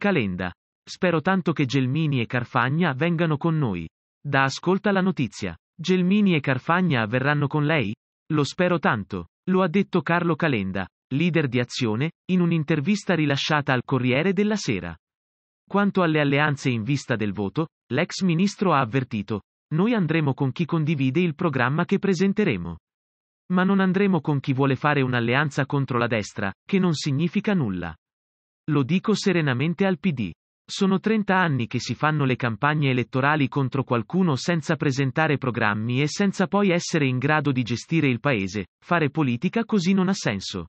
Calenda. Spero tanto che Gelmini e Carfagna vengano con noi. Da ascolta la notizia. Gelmini e Carfagna verranno con lei? Lo spero tanto. Lo ha detto Carlo Calenda, leader di Azione, in un'intervista rilasciata al Corriere della Sera. Quanto alle alleanze in vista del voto, l'ex ministro ha avvertito, noi andremo con chi condivide il programma che presenteremo. Ma non andremo con chi vuole fare un'alleanza contro la destra, che non significa nulla. Lo dico serenamente al PD. Sono 30 anni che si fanno le campagne elettorali contro qualcuno senza presentare programmi e senza poi essere in grado di gestire il paese, fare politica così non ha senso.